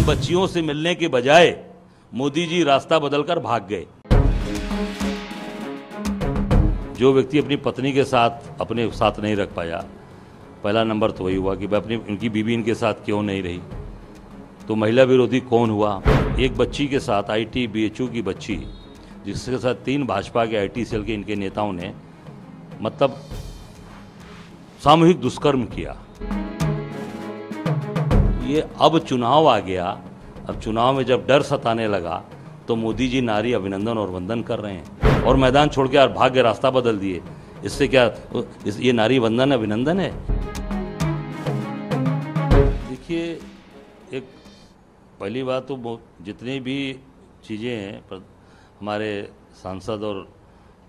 उन बच्चियों से मिलने के बजाय मोदी जी रास्ता बदलकर भाग गए जो व्यक्ति अपनी पत्नी के साथ अपने साथ नहीं रख पाया पहला नंबर तो वही हुआ कि भाई अपनी उनकी बीवी इनके साथ क्यों नहीं रही तो महिला विरोधी कौन हुआ एक बच्ची के साथ आईटी बीएचयू की बच्ची जिसके साथ तीन भाजपा के आईटी सेल के इनके नेताओं ने मतलब सामूहिक दुष्कर्म किया इसलिए अब चुनाव आ गया अब चुनाव में जब डर सताने लगा तो मोदी जी नारी अभिनंदन और वंदन कर रहे हैं और मैदान छोड़ के भाग्य रास्ता बदल दिए इससे क्या इस, ये नारी वंदन अभिनंदन है देखिए एक पहली बात तो जितनी भी चीज़ें हैं हमारे सांसद और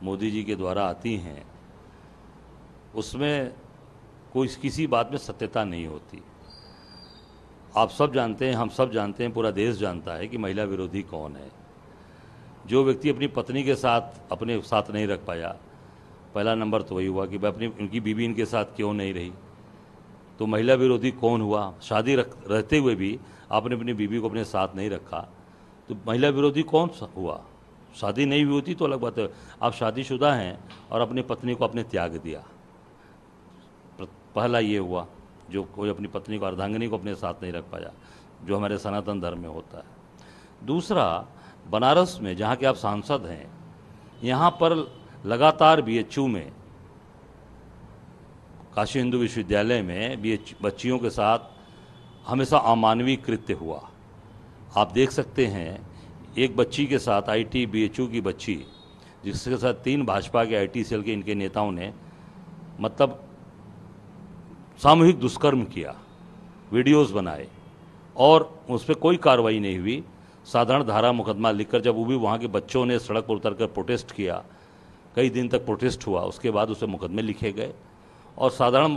मोदी जी के द्वारा आती हैं उसमें कोई किसी बात में सत्यता नहीं होती आप सब जानते हैं हम सब जानते हैं पूरा देश जानता है कि महिला विरोधी कौन है जो व्यक्ति अपनी पत्नी के साथ अपने साथ नहीं रख पाया पहला नंबर तो वही हुआ कि भाई अपनी उनकी बीवी इनके साथ क्यों नहीं रही तो महिला विरोधी कौन हुआ शादी रख रहते हुए भी आपने अपनी बीवी को अपने साथ नहीं रखा तो महिला विरोधी कौन हुआ शादी नहीं हुई होती तो अलग बात है आप शादीशुदा हैं और अपनी पत्नी को आपने त्याग दिया पहला ये हुआ जो कोई अपनी पत्नी को अर्धांगिनी को अपने साथ नहीं रख पाया जो हमारे सनातन धर्म में होता है दूसरा बनारस में जहाँ के आप सांसद हैं यहाँ पर लगातार बी में काशी हिंदू विश्वविद्यालय में बी बच्चियों के साथ हमेशा अमानवीय कृत्य हुआ आप देख सकते हैं एक बच्ची के साथ आईटी बीएचयू की बच्ची जिसके साथ तीन भाजपा के आईटी सेल के इनके नेताओं ने मतलब सामूहिक दुष्कर्म किया वीडियोस बनाए और उस पर कोई कार्रवाई नहीं हुई साधारण धारा मुकदमा लिखकर जब वो भी वहाँ के बच्चों ने सड़क पर उतर कर प्रोटेस्ट किया कई दिन तक प्रोटेस्ट हुआ उसके बाद उसे मुकदमे लिखे गए और साधारण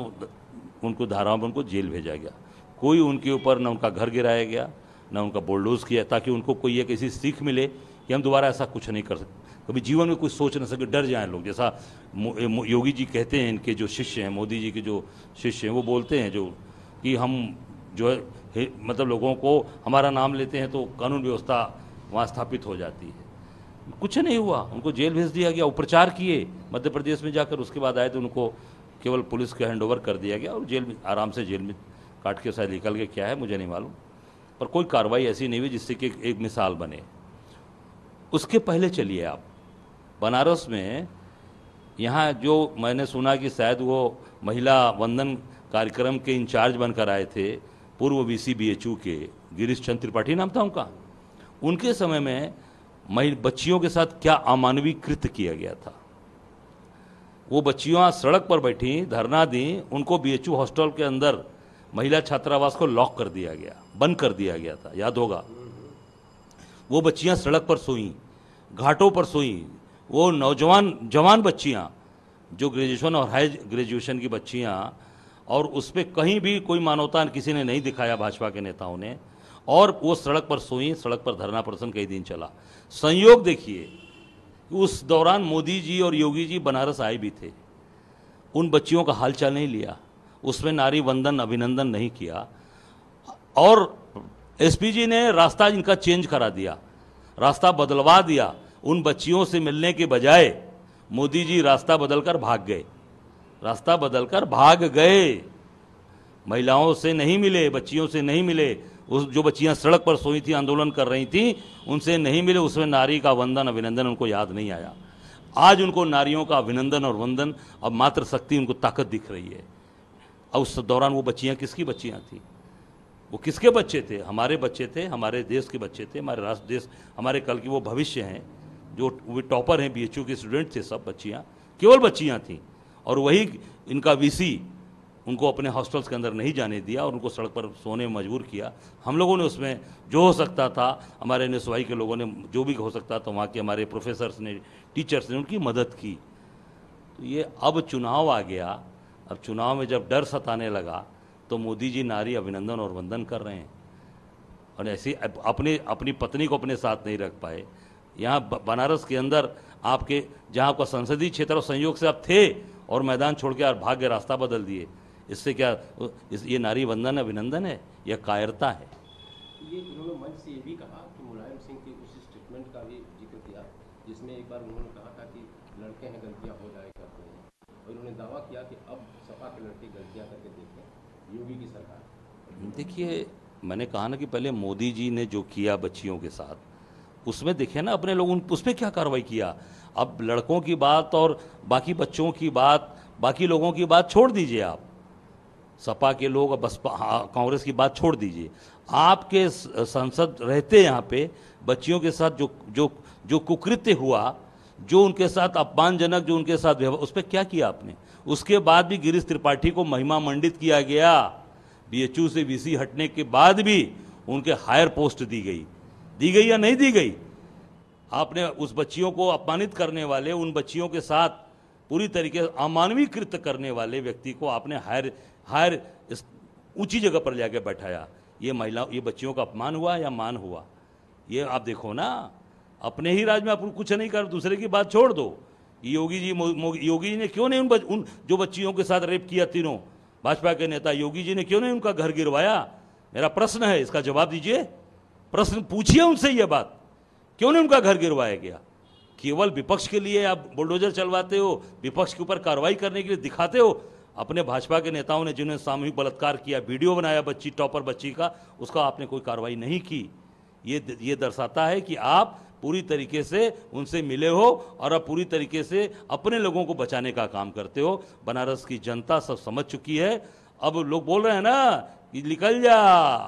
उनको धाराओं में उनको जेल भेजा गया कोई उनके ऊपर न उनका घर गिराया गया न उनका बोलडोज़ किया ताकि उनको कोई एक ऐसी सीख मिले कि हम दोबारा ऐसा कुछ नहीं कर सकते कभी जीवन में कुछ सोच ना सके डर जाएं लोग जैसा योगी जी कहते हैं इनके जो शिष्य हैं मोदी जी के जो शिष्य हैं वो बोलते हैं जो कि हम जो है मतलब लोगों को हमारा नाम लेते हैं तो कानून व्यवस्था वहाँ स्थापित हो जाती है कुछ नहीं हुआ उनको जेल भेज दिया गया उपचार किए मध्य प्रदेश में जाकर उसके बाद आए तो उनको केवल पुलिस के हैंड ओवर कर दिया गया और जेल में आराम से जेल में काट के शायद निकल के क्या है मुझे नहीं मालूम पर कोई कार्रवाई ऐसी नहीं हुई जिससे कि एक मिसाल बने उसके पहले चलिए आप बनारस में यहाँ जो मैंने सुना कि शायद वो महिला वंदन कार्यक्रम के इंचार्ज बनकर आए थे पूर्व V C B H U के गिरीश चंद त्रिपाठी नाम था उनका उनके समय में महिला बच्चियों के साथ क्या अमानवीय कृत्य किया गया था वो बच्चियाँ सड़क पर बैठी धरना दी उनको बी एच यू हॉस्टल के अंदर महिला छात्रावास को लॉक कर दिया गया बंद कर दिया गया था याद होगा वो बच्चियाँ सड़क पर सोईं घाटों पर सोई वो नौजवान जवान बच्चियाँ जो ग्रेजुएशन और हाई ग्रेजुएशन की बच्चियाँ और उस पर कहीं भी कोई मानवता किसी ने नहीं दिखाया भाजपा के नेताओं ने और वो सड़क पर सोई सड़क पर धरना प्रदर्शन कई दिन चला संयोग देखिए उस दौरान मोदी जी और योगी जी बनारस आए भी थे उन बच्चियों का हालचाल नहीं लिया उसमें नारी वंदन अभिनंदन नहीं किया और एसपी जी ने रास्ता इनका चेंज करा दिया रास्ता बदलवा दिया उन बच्चियों से मिलने के बजाय मोदी जी रास्ता बदलकर भाग गए रास्ता बदलकर भाग गए महिलाओं से नहीं मिले बच्चियों से नहीं मिले उस जो बच्चियां सड़क पर सोई थी आंदोलन कर रही थी उनसे नहीं मिले उसमें नारी का वंदन अभिनंदन उनको याद नहीं आया आज उनको नारियों का अभिनंदन और वंदन अब मातृशक्ति उनको ताकत दिख रही है और उस दौरान वो बच्चियाँ किसकी बच्चियाँ थीं वो किसके बच्चे थे हमारे बच्चे थे हमारे देश के बच्चे थे हमारे राष्ट्र देश हमारे कल की वो भविष्य हैं जो वे टॉपर हैं बी के स्टूडेंट थे सब बच्चियाँ केवल बच्चियाँ थीं और वही इनका वी उनको अपने हॉस्टल्स के अंदर नहीं जाने दिया और उनको सड़क पर सोने मजबूर किया हम लोगों ने उसमें जो हो सकता था हमारे एन के लोगों ने जो भी हो सकता था वहाँ के हमारे प्रोफेसर्स ने टीचर्स ने उनकी मदद की तो ये अब चुनाव आ गया अब चुनाव में जब डर सताने लगा तो मोदी जी नारी अभिनंदन और वंदन कर रहे हैं और ऐसी अपने अपनी पत्नी को अपने साथ नहीं रख पाए यहाँ बनारस के अंदर आपके जहाँ आपका संसदीय क्षेत्र और संयोग से आप थे और मैदान छोड़ के और भाग्य रास्ता बदल दिए इससे क्या इस ये नारी बंधन अभिनंदन है या कायरता है ये उन्होंने मंच से ये भी कहा कि मुलायम सिंह के उस स्टेटमेंट का भी जिक्र किया जिसमें एक बार उन्होंने कहा था कि लड़के हैं गलतियाँ हो जाए करते हैं और इन्होंने दावा किया कि अब सपा के लड़के गलतियाँ करके देखें योगी की सरकार देखिए मैंने कहा ना कि पहले मोदी जी ने जो किया बच्चियों के साथ उसमें देखे ना अपने लोग उन उस पर क्या कार्रवाई किया अब लड़कों की बात और बाकी बच्चों की बात बाकी लोगों की बात छोड़ दीजिए आप सपा के लोग बसपा हाँ, कांग्रेस की बात छोड़ दीजिए आपके संसद रहते यहाँ पे बच्चियों के साथ जो जो जो कुकृत्य हुआ जो उनके साथ अपमानजनक जो उनके साथ व्यवहार उस पर क्या किया आपने उसके बाद भी गिरीश त्रिपाठी को महिमा मंडित किया गया बी से वीसी हटने के बाद भी उनके हायर पोस्ट दी गई दी गई या नहीं दी गई आपने उस बच्चियों को अपमानित करने वाले उन बच्चियों के साथ पूरी तरीके से अमानवीय कृत्य करने वाले व्यक्ति को आपने हायर हायर ऊंची जगह पर जाके बैठाया ये महिला ये बच्चियों का अपमान हुआ या मान हुआ ये आप देखो ना अपने ही राज्य में आप कुछ नहीं कर दूसरे की बात छोड़ दो योगी जी योगी जी ने क्यों नहीं उन, बच, उन जो बच्चियों के साथ रेप किया तीनों भाजपा के नेता योगी जी ने क्यों नहीं उनका घर गिरवाया मेरा प्रश्न है इसका जवाब दीजिए प्रश्न पूछिए उनसे यह बात क्यों नहीं उनका घर गिरवाया गया केवल विपक्ष के लिए आप बुलडोजर चलवाते हो विपक्ष के ऊपर कार्रवाई करने के लिए दिखाते हो अपने भाजपा के नेताओं ने जिन्होंने सामूहिक बलात्कार किया वीडियो बनाया बच्ची टॉपर बच्ची का उसका आपने कोई कार्रवाई नहीं की ये ये दर्शाता है कि आप पूरी तरीके से उनसे मिले हो और आप पूरी तरीके से अपने लोगों को बचाने का काम करते हो बनारस की जनता सब समझ चुकी है अब लोग बोल रहे हैं ना कि निकल जा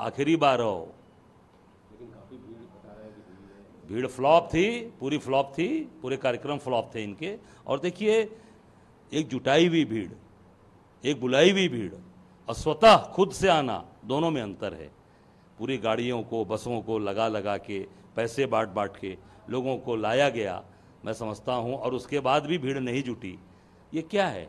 आखिरी बार हो भीड़ फ्लॉप थी पूरी फ्लॉप थी पूरे कार्यक्रम फ्लॉप थे इनके और देखिए एक जुटाई हुई भीड़ एक बुलाई हुई भीड़ और स्वतः खुद से आना दोनों में अंतर है पूरी गाड़ियों को बसों को लगा लगा के पैसे बांट बांट के लोगों को लाया गया मैं समझता हूँ और उसके बाद भी भीड़ नहीं जुटी ये क्या है